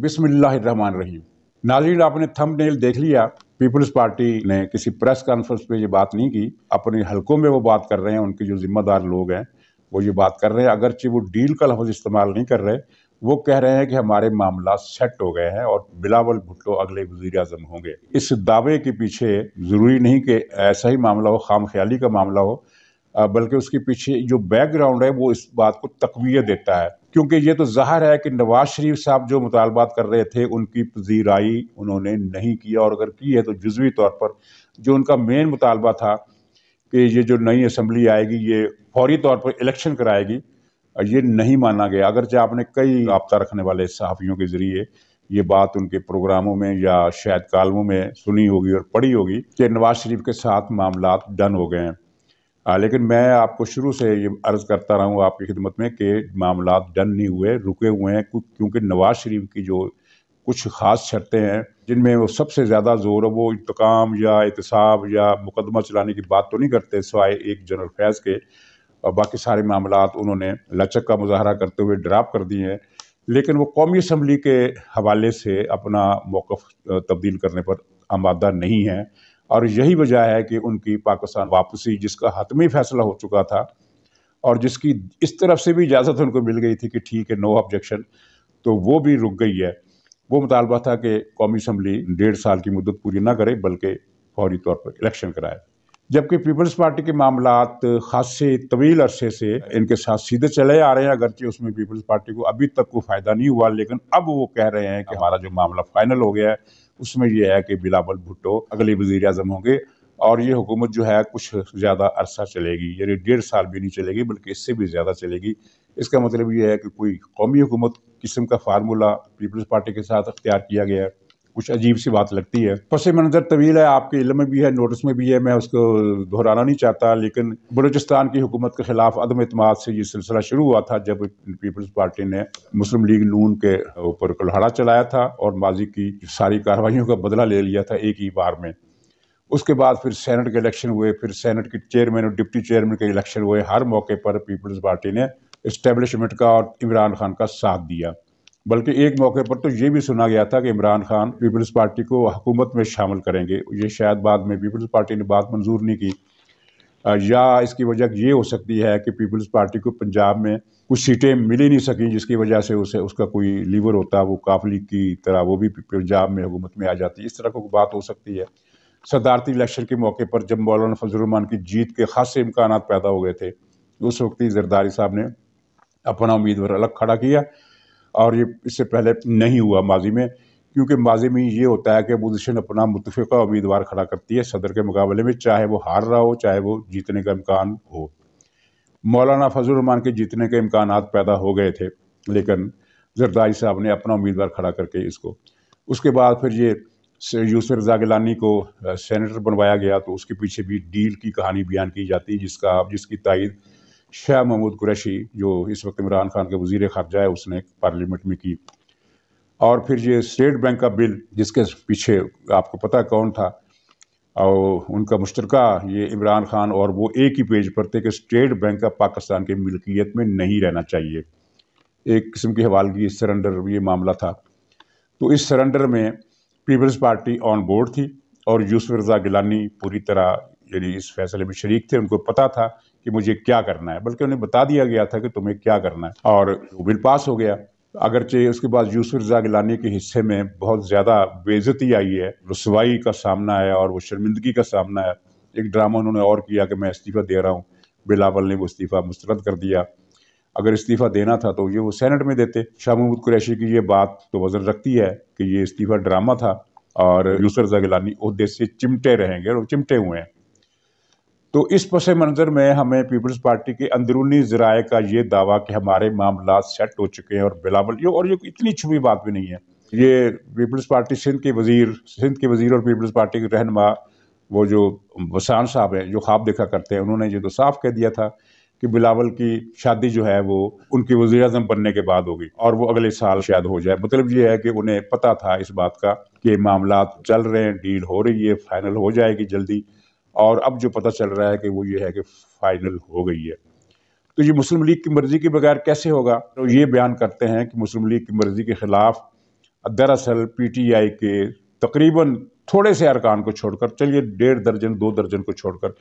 बिसमिल्लाहमान रहीम नाजीन आपने थंबनेल देख लिया पीपल्स पार्टी ने किसी प्रेस कॉन्फ्रेंस में ये बात नहीं की अपने हलकों में वो बात कर रहे हैं उनके जो जिम्मेदार लोग हैं वो ये बात कर रहे हैं अगरचि वो डील का लफ्ज़ इस्तेमाल नहीं कर रहे वो कह रहे हैं कि हमारे मामला सेट हो गए हैं और बिलावल भुट्टो अगले वजीर अजम होंगे इस दावे के पीछे ज़रूरी नहीं कि ऐसा ही मामला हो खाम ख्याली का मामला हो बल्कि उसके पीछे जो बैकग्राउंड है वो इस बात को तकवीय देता है क्योंकि ये तो जाहिर है कि नवाज शरीफ साहब जो मुतालबात कर रहे थे उनकी पजीराई उन्होंने नहीं किया और अगर की है तो जजवी तौर पर जो उनका मेन मुतालबा था कि ये जो नई असम्बली आएगी ये फौरी तौर पर इलेक्शन कराएगी ये नहीं माना गया अगरचे आपने कई रबता रखने वाले सहाफ़ियों के ज़रिए ये बात उनके प्रोग्रामों में या शायद कालमों में सुनी होगी और पढ़ी होगी कि नवाज शरीफ के साथ मामला डन हो गए हैं लेकिन मैं आपको शुरू से ये अर्ज़ करता रहा हूँ आपकी खिदमत में कि मामला डन नहीं हुए रुके हुए हैं क्योंकि नवाज़ शरीफ की जो कुछ ख़ास शर्तें हैं जिनमें वो सबसे ज़्यादा जोर है वो इंतकाम या एहतसाब या मुकदमा चलाने की बात तो नहीं करते सवाए एक जनरल फैज़ के और बाकी सारे मामला उन्होंने लचक का मुजाहरा करते हुए ड्राप कर दिए हैं लेकिन वो कौमी असम्बली के हवाले से अपना मौक़ तब्दील करने पर आमादा नहीं है और यही वजह है कि उनकी पाकिस्तान वापसी जिसका हतमी फैसला हो चुका था और जिसकी इस तरफ से भी इजाज़त उनको मिल गई थी कि ठीक है नो ऑब्जेक्शन तो वो भी रुक गई है वो मुतालबा था कि कौमी असम्बली डेढ़ साल की मुद्दत पूरी ना करे बल्कि फौरी तौर पर इलेक्शन कराए जबकि पीपल्स पार्टी के मामला खासे तवील अरसे से इनके साथ सीधे चले आ रहे हैं अगरचे उसमें पीपल्स पार्टी को अभी तक कोई फ़ायदा नहीं हुआ लेकिन अब वो कह रहे हैं कि हमारा जो मामला फ़ाइनल हो गया है उसमें यह है कि बिलावल भुट्टो अगले वजीर अजम होंगे और ये हुकूमत जो है कुछ ज़्यादा अरसा चलेगी यानी डेढ़ साल भी नहीं चलेगी बल्कि इससे भी ज़्यादा चलेगी इसका मतलब ये है कि कोई कौमी हुकूमत किस्म का फार्मूला पीपल्स पार्टी के साथ अख्तियार किया गया है कुछ अजीब सी बात लगती है पस मंजर तवील है आपके इलम में भी है नोटिस में भी है मैं उसको दोहराना नहीं चाहता लेकिन बलूचिस्तान की हुकूमत के खिलाफ अदम अतमाद से ये सिलसिला शुरू हुआ था जब पीपल्स पार्टी ने मुस्लिम लीग नून के ऊपर कुल्हाड़ा चलाया था और माजी की सारी कार्रवाई का बदला ले लिया था एक ही बार में उसके बाद फिर सेनेट के इलेक्शन हुए फिर सेनेट के चेयरमैन और डिप्टी चेयरमैन के इलेक्शन हुए हर मौके पर पीपल्स पार्टी ने इस्टेब्लिशमेंट का और इमरान खान का साथ दिया बल्कि एक मौके पर तो ये भी सुना गया था कि इमरान खान पीपल्स पार्टी को हुकूमत में शामिल करेंगे ये शायद बाद में पीपल्स पार्टी ने बात मंजूर नहीं की या इसकी वजह ये हो सकती है कि पीपल्स पार्टी को पंजाब में कुछ सीटें मिल ही नहीं सकें जिसकी वजह से उसे उसका कोई लीवर होता वो काफली की तरह वो भी पंजाब में हुकूमत में आ जाती इस तरह की बात हो सकती है सदारती इलेक्शन के मौके पर जब मौलाना फजलरहमान की जीत के खासे इम्कान पैदा हो गए थे उस वक्त ही जरदारी साहब ने अपना उम्मीदवार अलग खड़ा किया और ये इससे पहले नहीं हुआ माजी में क्योंकि माजी में ये होता है कि अपोजिशन अपना मुतफ़ा उम्मीदवार खड़ा करती है सदर के मुकाबले में चाहे वो हार रहा हो चाहे वो जीतने का इम्कान हो मौलाना रमान के जीतने के इम्कान पैदा हो गए थे लेकिन जरदारी साहब ने अपना उम्मीदवार खड़ा करके इसको उसके बाद फिर ये यूसुफ रजा गिलानी को सेनेटर बनवाया गया तो उसके पीछे भी डील की कहानी बयान की जाती है जिसका जिसकी तइद शाह महमूद कुरैशी जो इस वक्त इमरान खान के वजीर ख़ारजा है उसने पार्लियामेंट में की और फिर ये स्टेट बैंक का बिल जिसके पीछे आपको पता कौन था और उनका मुश्तरक ये इमरान खान और वो एक ही पेज पर थे कि स्टेट बैंक का पाकिस्तान की मिल्कियत में नहीं रहना चाहिए एक किस्म की हवालगी सरेंडर ये मामला था तो इस सरेंडर में पीपल्स पार्टी ऑन बोर्ड थी और यूसुफ रजा गिलानी पूरी तरह यानी इस फैसले में शरीक थे उनको पता था कि मुझे क्या करना है बल्कि उन्हें बता दिया गया था कि तुम्हें क्या करना है और वो बिल पास हो गया अगरचे उसके बाद यूसुफ रजा गिलानी के हिस्से में बहुत ज़्यादा बेजती आई है रसवाई का सामना है और वो शर्मिंदगी का सामना है एक ड्रामा उन्होंने और किया कि मैं इस्तीफ़ा दे रहा हूँ बिलावल ने वो इस्तीफ़ा मुस्तरद कर दिया अगर इस्तीफ़ा देना था तो ये वो सेनेट में देते शाह महमूद कुरैशी की ये बात तो वज़न रखती है कि ये इस्तीफ़ा ड्रामा था और यूसुफ रजा गिलानी उहदे से चिमटे रहेंगे और चिमटे हुए हैं तो इस पस मंज़र में हमें पीपल्स पार्टी के अंदरूनी ज़राए का ये दावा कि हमारे मामला सेट हो चुके हैं और बिलावल ये और ये इतनी छुपी बात भी नहीं है ये पीपल्स पार्टी सिंध के वजीर सिंध के वजीर और पीपल्स पार्टी के रहनमा वो जो वसान साहब हैं जो ख्वाब देखा करते हैं उन्होंने ये तो साफ कह दिया था कि बिलावल की शादी जो है वो उनके वजी अजम बनने के बाद होगी और वो अगले साल शायद हो जाए मतलब ये है कि उन्हें पता था इस बात का कि मामला चल रहे हैं डील हो रही है फाइनल हो जाएगी जल्दी और अब जो पता चल रहा है कि वो ये है कि फाइनल हो गई है तो ये मुस्लिम लीग की मर्ज़ी के बगैर कैसे होगा तो ये बयान करते हैं कि मुस्लिम लीग की मर्ज़ी के ख़िलाफ़ दरअसल पीटीआई के तकरीबन थोड़े से अरकान को छोड़कर चलिए डेढ़ दर्जन दो दर्जन को छोड़कर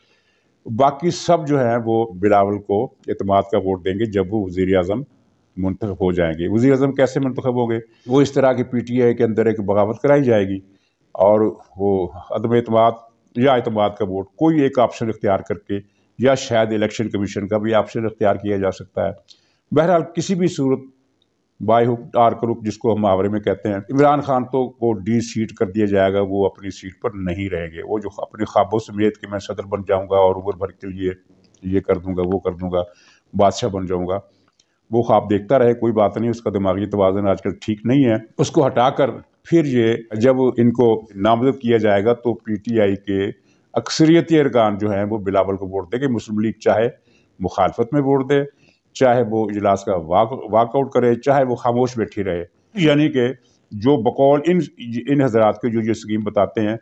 बाकी सब जो हैं वो बिलावल को अतमाद का वोट देंगे जब वो वज़ी अजम मंतखब हो जाएंगे वज़ी अजम कैसे मंतखब हो गए वो इस तरह की पी टी आई के अंदर एक बगावत कराई जाएगी और वो अदम अतमाद या अतमाद का वोट कोई एक ऑप्शन इख्तियार करके या शायद इलेक्शन कमीशन का भी ऑप्शन इख्तियार किया जा सकता है बहरहाल किसी भी सूरत बाई हुक डार्क रुक जिसको हम मुहावरे में कहते हैं इमरान खान तो को डी सीट कर दिया जाएगा वो अपनी सीट पर नहीं रहेंगे वो जो अपने ख्वाबों समेत कि मैं सदर बन जाऊंगा और उम्र भर के लिए ये कर दूंगा वो कर दूंगा बादशाह बन जाऊंगा वो ख्वाब देखता रहे कोई बात नहीं उसका दिमागी तोज़न आजकल ठीक नहीं है उसको कर फिर ये जब इनको नामजद किया जाएगा तो पीटीआई के अक्सरियती अरकान जो हैं वो बिलावल को वोट देंगे मुस्लिम लीग चाहे मुखालफत में वोट दे चाहे वो इजलास का वाक वाकआउट करे चाहे वो खामोश बैठी रहे यानी कि जो बकौल इन इन हजरात के जो ये स्कीम बताते हैं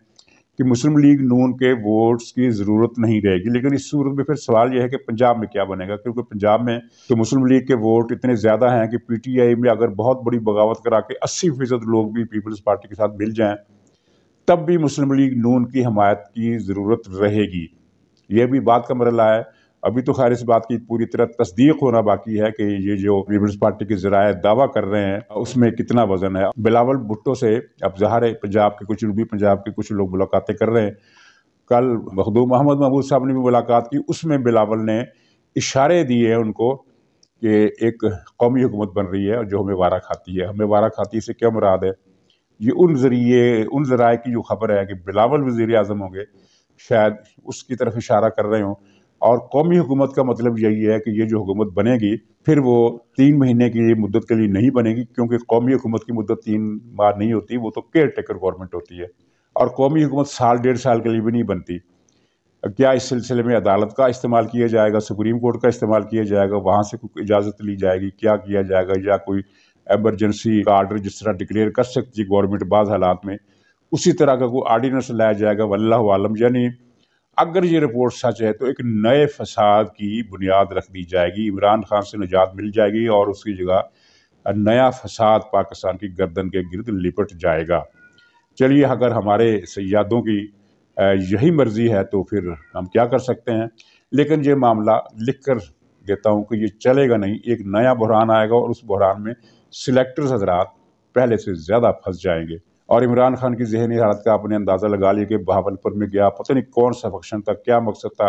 कि मुस्लिम लीग नून के वोट्स की ज़रूरत नहीं रहेगी लेकिन इस सूरत में फिर सवाल यह है कि पंजाब में क्या बनेगा क्योंकि पंजाब में तो मुस्लिम लीग के वोट इतने ज़्यादा हैं कि पीटीआई में अगर बहुत बड़ी बगावत करा के अस्सी फीसद लोग भी पीपल्स पार्टी के साथ मिल जाए तब भी मुस्लिम लीग नून की हमायत की ज़रूरत रहेगी यह भी बात का मरला है अभी तो खैर इस बात की पूरी तरह तस्दीक होना बाकी है कि ये जो पीपल्स पार्टी के जराए दावा कर रहे हैं उसमें कितना वजन है बिलावल भुट्टो से अब जहर पंजाब के कुछ रूबी पंजाब के कुछ लोग मुलाकातें कर रहे हैं कल मखदूम मोहम्मद महमूद साहब ने भी मुलाकात की उसमें बिलावल ने इशारे दिए हैं उनको कि एक कौमी हुकूमत बन रही है जो हमें वारा खाती है हमें वारा खाती से क्या मुराद है ये उन जरिए उन जराए की जो खबर है कि बिलावल वज़ी अजम होंगे शायद उसकी तरफ इशारा कर रहे हों और कौमी हुकूमत का मतलब यही है कि ये जो हुकूमत बनेगी फिर वो तीन महीने की मुद्दत के लिए नहीं बनेगी क्योंकि कौमी हुकूमत की मुद्दत तीन बार नहीं होती वो तो केयर टेकर गवर्नमेंट होती है और कौमी हुकूमत साल डेढ़ साल के लिए भी नहीं बनती क्या इस सिलसिले में अदालत का इस्तेमाल किया जाएगा सुप्रीम कोर्ट का इस्तेमाल किया जाएगा वहाँ से कोई इजाज़त ली जाएगी क्या किया जाएगा या कोई एमरजेंसी का आर्डर जिस तरह डिक्लेयर कर सकती है गवर्नमेंट बाद हालात में उसी तरह का कोई आर्डीनेंस लाया जाएगा वल्लम यानी अगर ये रिपोर्ट सच है तो एक नए फसाद की बुनियाद रख दी जाएगी इमरान खान से निजात मिल जाएगी और उसकी जगह नया फसाद पाकिस्तान की गर्दन के गिरद लिपट जाएगा चलिए अगर हमारे सयादों की यही मर्ज़ी है तो फिर हम क्या कर सकते हैं लेकिन ये मामला लिख कर देता हूँ कि ये चलेगा नहीं एक नया बहरान आएगा और उस बहरान में सिलेक्टर्स हजरात पहले से ज़्यादा फंस जाएंगे और इमरान खान की जहनी हालत का आपने अंदाज़ा लगा लिया कि बहावलपुर में गया पता नहीं कौन सा फंक्शन था क्या मकसद था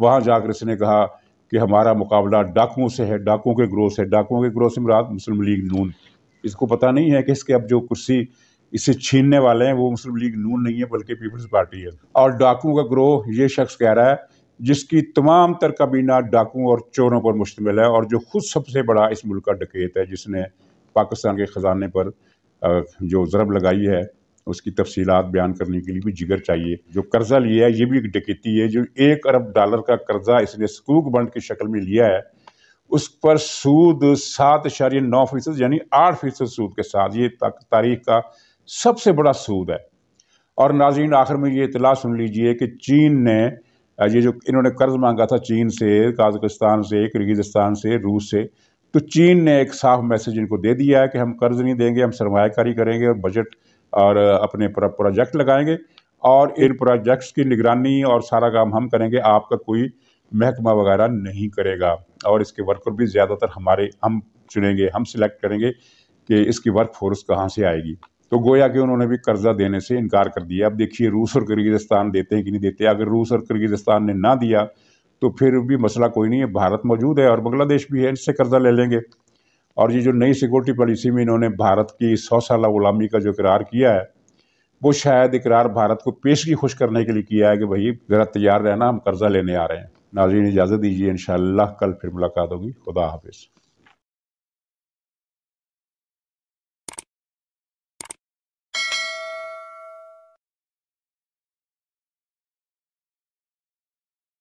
वहाँ जाकर इसने कहा कि हमारा मुकाबला डाकुओं से है डाकुओं के ग्रोह से डाकुओं के ग्रोह से मुराद मुस्लिम लीग नून इसको पता नहीं है कि इसके अब जो कुर्सी इसे छीनने वाले हैं वो मुस्लिम लीग नून नहीं है बल्कि पीपल्स पार्टी है और डाकुओं का ग्रोह ये शख्स कह रहा है जिसकी तमाम तर काबीना डाकुओं और चोरों पर मुश्तमिल है और जो खुद सबसे बड़ा इस मुल्क का डकेत है जिसने पाकिस्तान के ख़जाने पर जो ज़रब लगाई है उसकी तफसीत बयान करने के लिए भी जिगर चाहिए जो कर्ज़ा लिया है ये भी एक डकैती है जो एक अरब डॉलर का कर्ज़ा इसने स्कूक बंड की शक्ल में लिया है उस पर सूद सात इशारे नौ फीसद यानी आठ फीसद सूद के साथ ये तारीख का सबसे बड़ा सूद है और नाजीन आखिर में ये इतला सुन लीजिए कि चीन ने ये जो इन्होंने कर्ज़ मांगा था चीन से काजकिस्तान से किर्गिजस्तान से रूस से तो चीन ने एक साफ मैसेज इनको दे दिया है कि हम कर्ज़ नहीं देंगे हम सरमाकारी करेंगे और बजट और अपने प्रोजेक्ट लगाएंगे और इन प्रोजेक्ट्स की निगरानी और सारा काम हम करेंगे आपका कोई महकमा वगैरह नहीं करेगा और इसके वर्कर भी ज़्यादातर हमारे हम चुनेंगे हम सिलेक्ट करेंगे कि इसकी वर्क फोर्स कहाँ से आएगी तो गोया कि उन्होंने भी कर्जा देने से इनकार कर दिया अब देखिए रूस और किर्गिस्तान देते हैं कि नहीं देते अगर रूस और किर्गिस्तान ने ना दिया तो फिर भी मसला कोई नहीं है भारत मौजूद है और बांग्लादेश भी है इससे कर्जा ले लेंगे और ये जो नई सिक्योरिटी पॉलिसी में इन्होंने भारत की सौ साल गुलामी का जो इकरार किया है वो शायद इकरार भारत को पेश की खुश करने के लिए किया है कि भाई ज़रा तैयार रहना हम कर्जा लेने आ रहे हैं नाजीन इजाज़त दीजिए इन कल फिर मुलाकात होगी खुदा हाफिज़